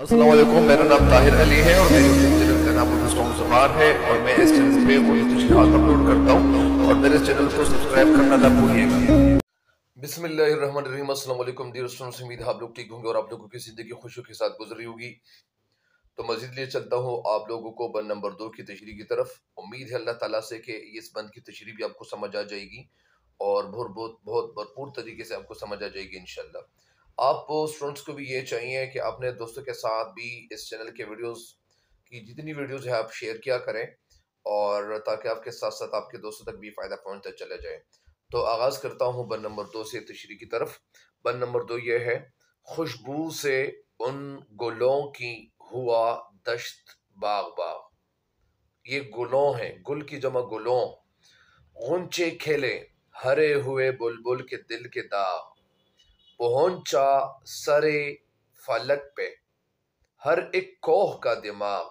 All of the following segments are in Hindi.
असलम मेरा नाम ताहिर अली है और का नाम है और मैं इस चैनल पे अपलोड करता हूँ और मेरे चैनल को सब्सक्राइब करना ना भूलिएगा बिसमीम आप लोग ठीक होंगे और आप लोगों की ज़िंदगी खुशियों के साथ गुजरी होगी तो मज़ीद लिए चलता हूँ आप लोगों को बंद नंबर दो की तशरी की तरफ उम्मीद है अल्लाह ताला से कि इस बंद की तशरी भी आपको समझ आ जाएगी और बहुत बहुत बहुत भरपूर तरीके से आपको समझ आ जाएगी इनशाला आप स्टूडेंट्स को भी ये चाहिए कि अपने दोस्तों के साथ भी इस चैनल के वीडियोस की जितनी वीडियोस है आप शेयर किया करें और ताकि आपके साथ साथ आपके दोस्तों तक भी फ़ायदा पहुंचता चला जाए तो आगाज़ करता हूँ बन नंबर दो से तशरी की तरफ बन नंबर दो ये है खुशबू से उन गुलों की हुआ दश्त बाग बाग ये गुलों हैं गुल की जमा गुलों गुंचे खेले हरे हुए बुलबुल के दिल के दाग पहुंचा सरे फलक पे हर एक कोह का दिमाग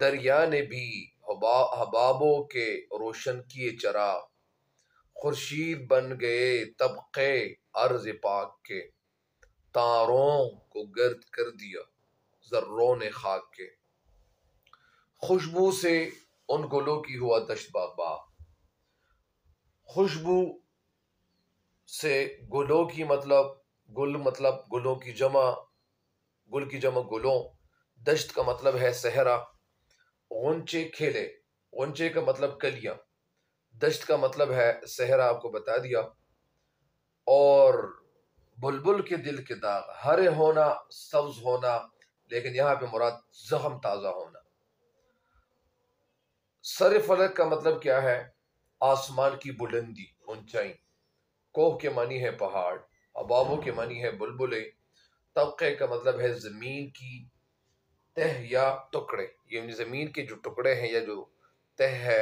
दरिया ने भी हबा हबाबों के रोशन किए चरा खुर्शीद बन गए तबके अर्ज पाक के तारों को गर्द कर दिया जर्रों ने खाक के खुशबू से उन गुलों की हुआ दशबाबा खुशबू से गुलों की मतलब गुल मतलब गुलों की जमा गुल की जमा गुलों दश्त का मतलब है सहरा ऊंचे खेले ऊंचे का मतलब कलियां दश्त का मतलब है सहरा आपको बता दिया और बुलबुल के दिल के दाग हरे होना सब्ज होना लेकिन यहाँ पे मुराद जख्म ताज़ा होना सर फलक का मतलब क्या है आसमान की बुलंदी ऊंचाई कोह के मानी है पहाड़ अबाबों के मनी है बुलबुलें तबके का मतलब है ज़मीन की तह या टुकड़े ये ज़मीन के जो टुकड़े हैं या जो तह है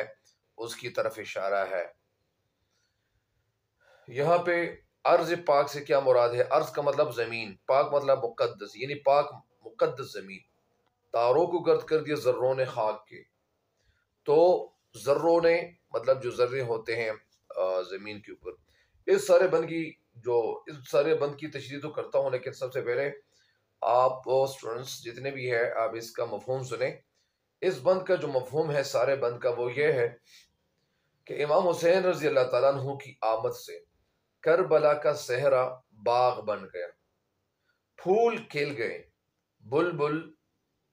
उसकी तरफ इशारा है यहाँ पे अर्ज पाक से क्या मुराद है अर्ज का मतलब ज़मीन पाक मतलब मुकदस यानी पाक मुकदस ज़मीन तारों को गर्द कर दिया जर्रों ने खाक के तो जर्रों ने मतलब जो जर्रे होते हैं ज़मीन के ऊपर इस सारे बन की जो इस सारे बंद की तशरी तो करता हूँ लेकिन सबसे पहले आप स्टूडेंट्स जितने भी है आप इसका मफहम सुने इस बंद का जो मफहम है सारे बंद का वो ये है कि इमाम हुसैन रजी अल्लाह तु की आमद से करबला का सहरा बाग बन गया फूल खिल गए बुलबुल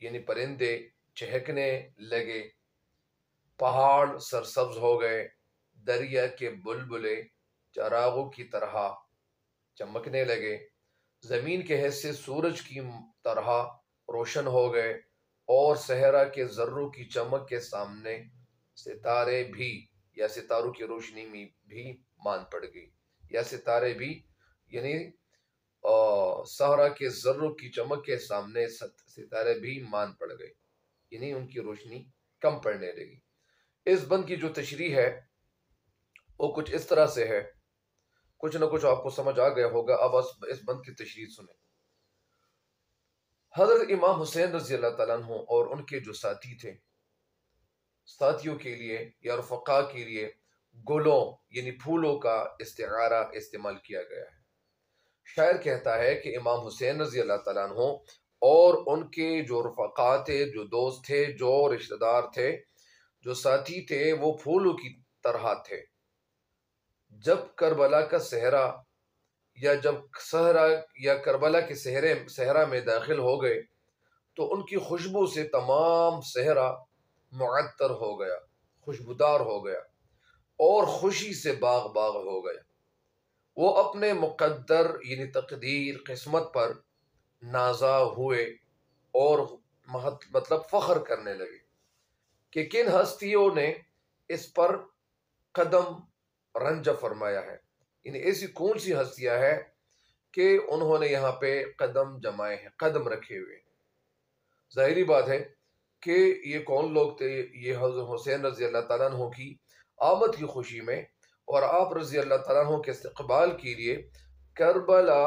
यानी परिंदे चहकने लगे पहाड़ सरसब्ज हो गए दरिया के बुलबुले चरागों की तरह चमकने लगे ज़मीन के हिस्से सूरज की तरह रोशन हो गए और सहरा के जर्रों की चमक के सामने सितारे भी या सितारों की रोशनी में भी मान पड़ गई या सितारे भी यानी सहरा के जर्रों की चमक के सामने सितारे भी मान पड़ गए यानी उनकी रोशनी कम पड़ने लगी इस बंद की जो तशरी है वो कुछ इस तरह से है कुछ ना कुछ आपको समझ आ गया होगा अब इस बंद की तशरी सुने हजरत इमाम हुसैन रजी अल्लाह और उनके जो साथी थे साथियों के लिए या रफ़ा के लिए गुलों यानी फूलों का इस्तारा इस्तेमाल किया गया है शायर कहता है कि इमाम हुसैन रजी अल्लाह तु और उनके जो रफ़ा थे जो दोस्त थे जो रिश्तेदार थे जो साथी थे वो फूलों की तरह थे जब करबला का सहरा या जब सहरा या करबला के सहरे सहरा में दाखिल हो गए तो उनकी खुशबू से तमाम सहरा मअतर हो गया खुशबूदार हो गया और खुशी से बाग बाग हो गया वो अपने मुकद्दर यानी तकदीर किस्मत पर नाजा हुए और महत मतलब फ़ख्र करने लगे कि किन हस्तियों ने इस पर कदम रंजा फरमाया है इन ऐसी कौन सी हस्तियां हैं कि उन्होंने यहाँ पे कदम जमाए हैं कदम रखे हुए हैं जाहरी बात है कि ये कौन लोग थे ये हुसैन रजी अल्लाह तु की आमद की खुशी में और आप रजी अल्लाह तु के इस्तबाल के लिए करबला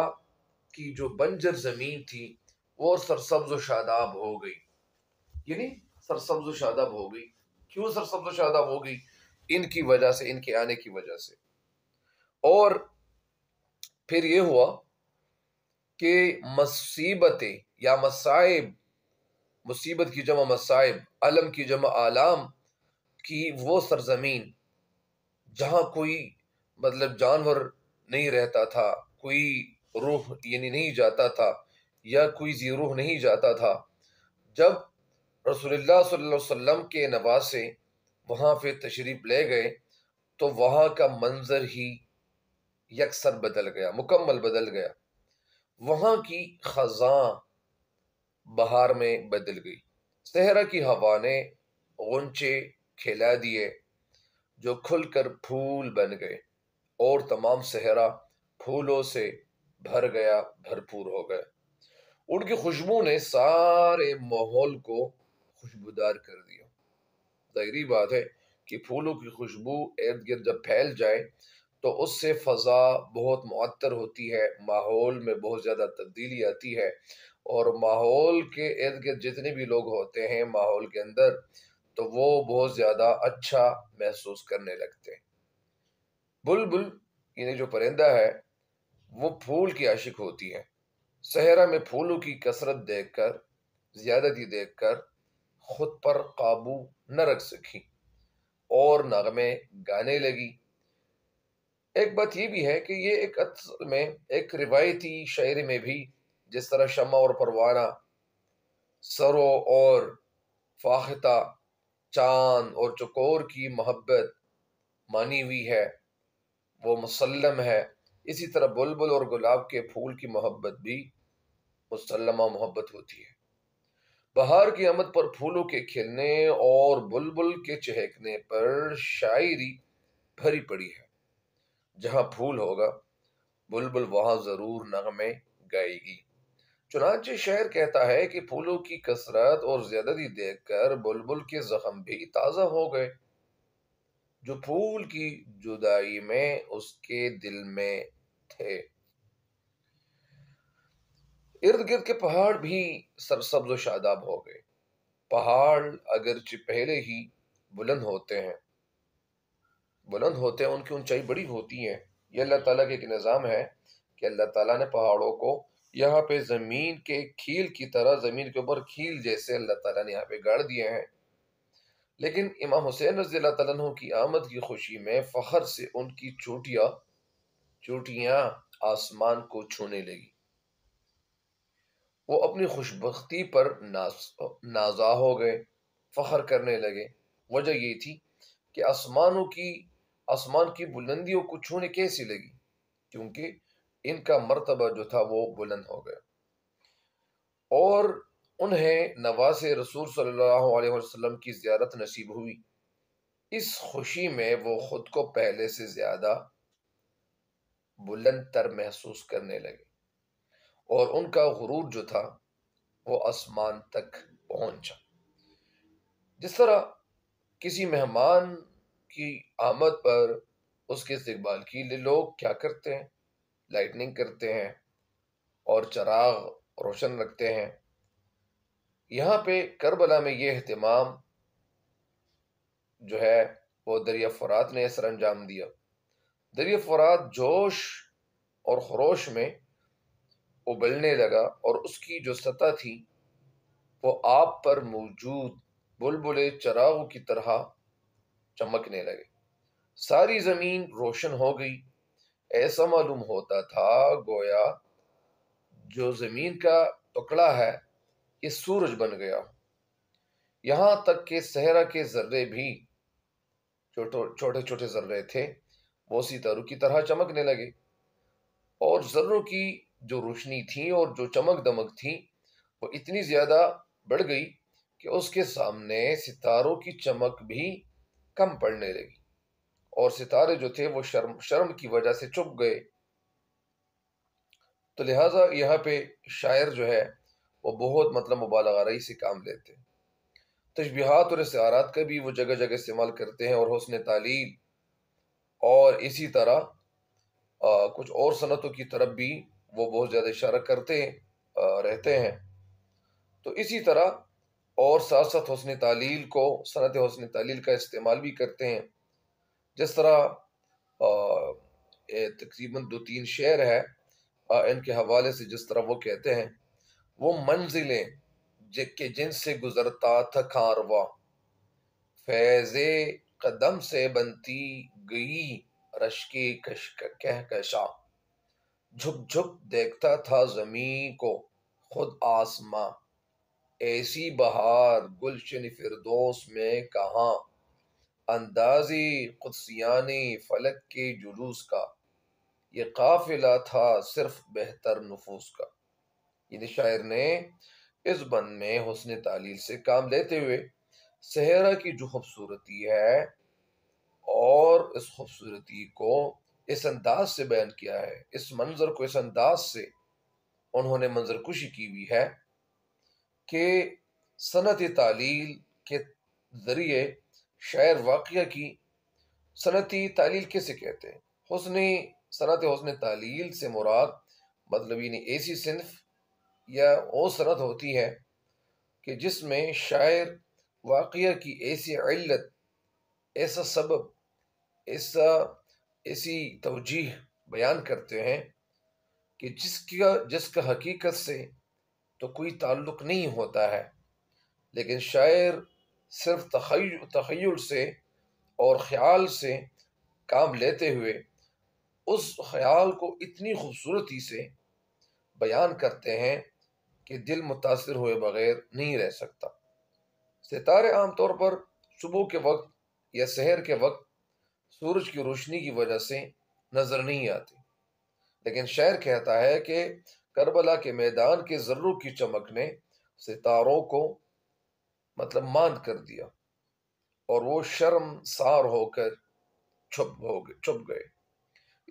की जो बंजर ज़मीन थी वो सरसब्ज शादाब हो गई यानी सरसब्ज शादाब हो गई क्यों सरसब्ज शादाब हो गई इनकी वजह से इनके आने की वजह से और फिर ये हुआ कि मुसीबतें या मसाइब मुसीबत की जमा मसाइब अलम की जमा आलाम की वो सरजमीन जहाँ कोई मतलब जानवर नहीं रहता था कोई रूह यानी नहीं जाता था या कोई जी रूह नहीं जाता था जब रसोल्ला वसम के नवासे वहाँ फिर तशरीफ़ ले गए तो वहाँ का मंज़र ही यकसर बदल गया मुकम्मल बदल गया वहाँ की ख़ज़ां बहार में बदल गई सहरा की हवा ने गुंचे खिला दिए जो खुलकर फूल बन गए और तमाम सहरा फूलों से भर गया भरपूर हो गया उनकी खुशबू ने सारे माहौल को खुशबूदार कर दिया जहरी बात है कि फूलों की खुशबू इर्द गिर्द जब फैल जाए तो उससे फ़ज़ा बहुत मअतर होती है माहौल में बहुत ज़्यादा तब्दीली आती है और माहौल के इर्द गिर्द जितने भी लोग होते हैं माहौल के अंदर तो वो बहुत ज़्यादा अच्छा महसूस करने लगते हैं बुलबुल यानी जो परिंदा है वो फूल की आशिक होती है सहरा में फूलों की कसरत देख कर ज़्यादती देख कर खुद पर काबू न रख सकी और नगमे गाने लगी एक बात यह भी है कि ये एक असल में एक रिवायती शायर में भी जिस तरह शमा और परवाना सरो और फाखता चांद और चकोर की मोहब्बत मानी हुई है वो मुसलम है इसी तरह बुलबुल और गुलाब के फूल की मोहब्बत भी मुसलमा मोहब्बत होती है बहार की आमद पर फूलों के खिलने और बुलबुल के चहकने पर शायरी भरी पड़ी है जहाँ फूल होगा बुलबुल वहां ज़रूर नगमे गाएगी चुनाचे शहर कहता है कि फूलों की कसरत और ज्यादती देखकर बुलबुल के जख्म भी ताज़ा हो गए जो फूल की जुदाई में उसके दिल में थे इर्द गिर्द के पहाड़ भी सरसब्ज शादाब हो गए पहाड़ अगरचे पहले ही बुलंद होते हैं बुलंद होते हैं उनकी ऊंचाई बड़ी होती है ये अल्लाह ताला के एक निज़ाम है कि अल्लाह ताला ने पहाड़ों को यहाँ पे ज़मीन के खील की तरह ज़मीन के ऊपर खील जैसे अल्लाह ताला ने यहाँ पे गाड़ दिए हैं लेकिन इमाम हुसैन रजी तु की आमद की खुशी में फ़खर से उनकी चोटियाँ चोटियाँ आसमान को छूने लगी वो अपनी खुशबख्ती पर नाजा हो गए फ़ख्र करने लगे वजह यह थी कि आसमानों की आसमान की बुलंदियों को छूने कैसी लगी क्योंकि इनका मरतबा जो था वो बुलंद हो गया और उन्हें नवास रसूल सल्लल्लाहु अलैहि वसल्लम की ज़्यारत नसीब हुई इस खुशी में वो ख़ुद को पहले से ज़्यादा बुलंद तर महसूस करने लगे और उनका गुरूर जो था वो आसमान तक पहुंचा जिस तरह किसी मेहमान की आमद पर उसके इस्तेबाल के लिए लोग क्या करते हैं लाइटनिंग करते हैं और चराग रोशन रखते हैं यहाँ पे करबला में ये अहतमाम जो है वो दरिया फरात ने सर अंजाम दिया दरिया फरात जोश और खरोश में उबलने लगा और उसकी जो सतह थी वो आप पर मौजूद बुलबुले चराग की तरह चमकने लगे सारी ज़मीन रोशन हो गई ऐसा मालूम होता था गोया जो ज़मीन का टुकड़ा है ये सूरज बन गया हो यहां तक के सहरा के जर्रे भी छोटे छोटे जर्रे थे वो सितारों की तरह चमकने लगे और जर्रों की जो रोशनी थी और जो चमक दमक थी वो इतनी ज़्यादा बढ़ गई कि उसके सामने सितारों की चमक भी कम पड़ने लगी और सितारे जो थे वो शर्म शर्म की वजह से चुप गए तो लिहाजा यहाँ पे शायर जो है वो बहुत मतलब मुबालगा से काम लेते हैं तशबहत और इसारात का भी वो जगह जगह इस्तेमाल करते हैं और हसन तालील और इसी तरह आ, कुछ और सनतों की तरफ भी वो बहुत ज़्यादा इशारा करते रहते हैं तो इसी तरह और साथ साथ हसन तालील को सनत हसन तालील का इस्तेमाल भी करते हैं जिस तरह तकरीबन दो तीन शेर है आ, इनके हवाले से जिस तरह वो कहते हैं वो मंजिलें जिनके जिनसे गुजरता था खारवा फैज़ कदम से बनती गई रश के कहकशा झुक झुक देखता था जमी को खुद आसमां ऐसी बहार गुलशन फिरदोस में कहा अंदाजी कुदसियानी फलक के जुलूस का ये काफिला था सिर्फ बेहतर नफूस का इन शायर ने इस बन में हुसन तालील से काम लेते हुए सहरा की जो खूबसूरती है और इस खूबसूरती को इस अंदाज से बयान किया है इस मंजर को इस अंदाज से उन्होंने मंजर कुशी की हुई है कि सनत तालील के ज़रिए शायर वाक्य की सनती तालील कैसे कहते हैं हसन सनत हुसन तालील से मुराद मतलब यानी ऐसी सिंफ या वो सनत होती है कि जिसमें शायर वाक्य की ऐसी इल्लत ऐसा सबब ऐसा ऐसी तोजीह बयान करते हैं कि जिसका जिसका हकीकत से तो कोई ताल्लुक़ नहीं होता है लेकिन शायर सिर्फ तखयल से और ख़्याल से काम लेते हुए उस ख्याल को इतनी खूबसूरती से बयान करते हैं कि दिल मुतासर हुए बग़ैर नहीं रह सकता सितारे आमतौर पर सुबह के वक्त या शहर के वक्त सूरज की रोशनी की वजह से नजर नहीं आती लेकिन शायर कहता है कि करबला के मैदान के जर्रों की चमक ने सितारों को मतलब मांद कर दिया और वो शर्म सार होकर छुप हो गए छुप गए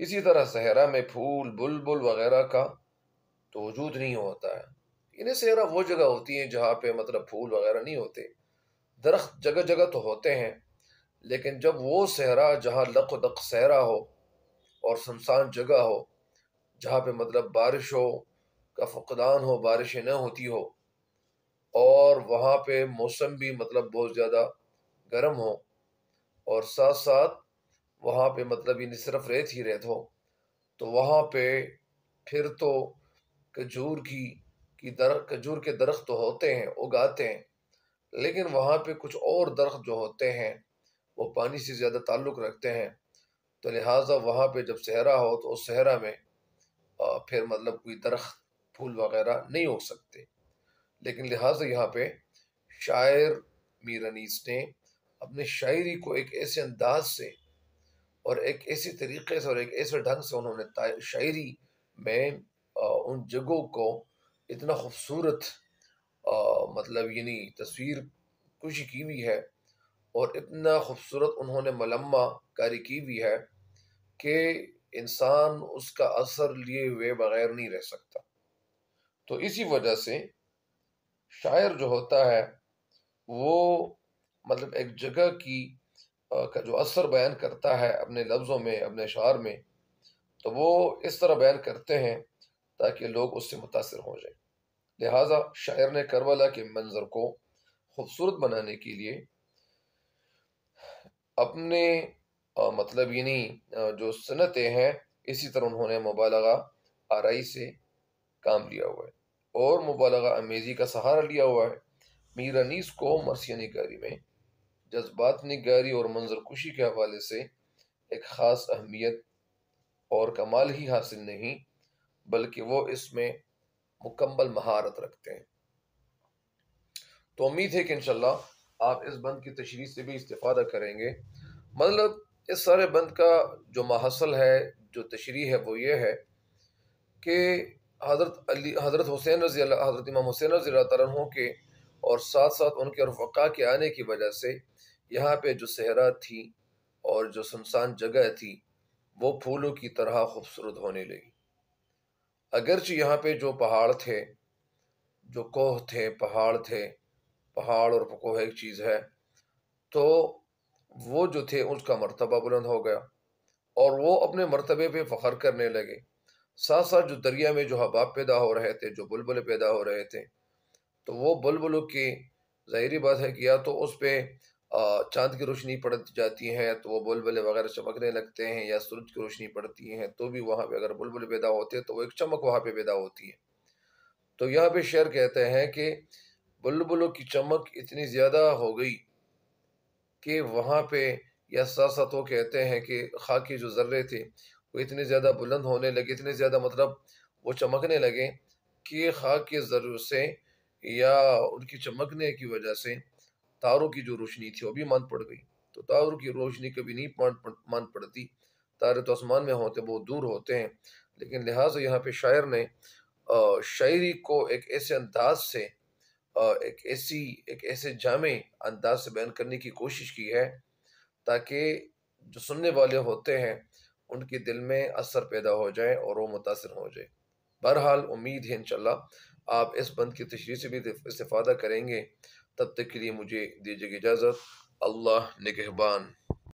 इसी तरह सहरा में फूल बुलबुल वगैरह का तो वजूद नहीं होता है इन्हें सहरा वो जगह होती है जहाँ पे मतलब फूल वगैरह नहीं होते दरख्त जगह जगह तो होते हैं लेकिन जब वो सहरा जहाँ लख दख सहरा हो और शमसान जगह हो जहाँ पे मतलब बारिश हो का फकदान हो बारिशें न होती हो और वहाँ पे मौसम भी मतलब बहुत ज़्यादा गर्म हो और साथ साथ वहाँ पे मतलब ये सिर्फ रेत ही रेत हो तो वहाँ पे फिर तो खजूर की की दर खजूर के दरख्त तो होते हैं उगाते हैं लेकिन वहाँ पे कुछ और दरख्त जो होते हैं वो पानी से ज़्यादा ताल्लुक़ रखते हैं तो लिहाजा वहाँ पर जब सहरा हो तो उस सहरा में आ, फिर मतलब कोई दरख्त फूल वगैरह नहीं हो सकते लेकिन लिहाजा यहाँ पर शायर मीर अनीस ने अपने शायरी को एक ऐसे अंदाज से और एक ऐसे तरीके से और एक ऐसे ढंग से उन्होंने शायरी में आ, उन जगहों को इतना खूबसूरत मतलब यानी तस्वीर कुछ की हुई है और इतना खूबसूरत उन्होंने मलम्मा कारी की हुई है कि इंसान उसका असर लिए हुए बगैर नहीं रह सकता तो इसी वजह से शायर जो होता है वो मतलब एक जगह की का जो असर बयान करता है अपने लफ्ज़ों में अपने शार में तो वो इस तरह बयान करते हैं ताकि लोग उससे मुतासर हो जाएं लिहाजा शायर ने करबला के मंज़र को खूबसूरत बनाने के लिए अपने आ, मतलब यानी जो सनतें हैं इसी तरह उन्होंने मुबालगा आरई से काम लिया हुआ है और मुबालगा अमेजी का सहारा लिया हुआ है मीर अनीस को मरसिया निगारी में जज्बात निगारी और मंजर खुशी के हवाले से एक ख़ास अहमियत और कमाल ही हासिल नहीं बल्कि वो इसमें मुकम्मल महारत रखते हैं तो उम्मीद है कि इनशाला आप इस बंद की तशरी से भी इस्ता करेंगे मतलब इस सारे बंद का जो महसल है जो तशरी है वो ये है कि हज़रत अली हज़रत हुसैन रजी हज़रत इमाम हुसैन रजी तारों के और साथ साथ उनके रफ़ा के आने की वजह से यहाँ पे जो सहरा थी और जो सुनसान जगह थी वो फूलों की तरह खूबसूरत होने लगी अगरचे यहाँ पे जो पहाड़ थे जो कोह थे पहाड़ थे पहाड़ और पकोह एक चीज़ है तो वो जो थे उसका मरतबा बुलंद हो गया और वो अपने मरतबे पे फ़ख्र करने लगे साथ साथ जो दरिया में जो हबाब पैदा हो रहे थे जो बुलबुल पैदा हो रहे थे तो वो बुलबुलों की ज़ाहरी बात है कि या तो उस पर चांद की रोशनी पड़ जाती है तो वो बुलबुल वगैरह चमकने लगते हैं या सूरज की रोशनी पड़ती है तो भी वहाँ पर अगर बुलबुल पैदा होते हैं तो वो एक चमक वहाँ पर पैदा होती है तो यहाँ पर शेर कहते हैं कि बुलबुलों की चमक इतनी ज़्यादा हो गई कि वहाँ पे या साथ वो कहते हैं कि खा के जो ज़र्रे थे वो इतने ज़्यादा बुलंद होने लगे इतने ज़्यादा मतलब वो चमकने लगे कि खा के ज़र्र से या उनकी चमकने की वजह से तारों की जो रोशनी थी वो भी मान पड़ गई तो तारों की रोशनी कभी नहीं मान मान पड़ती तारे तो आसमान में होते बहुत दूर होते हैं लेकिन लिहाजा यहाँ पे शायर ने शायरी को एक ऐसे अंदाज से एक ऐसी एक ऐसे जामे अंदाज से बयान करने की कोशिश की है ताकि जो सुनने वाले होते हैं उनके दिल में असर पैदा हो जाए और वो मुतासर हो जाए बहरहाल उम्मीद है इनशाला आप इस बंद की तशरी से भी इस्ता करेंगे तब तक के लिए मुझे दीजिएगा इजाज़त अल्लाह निगहबान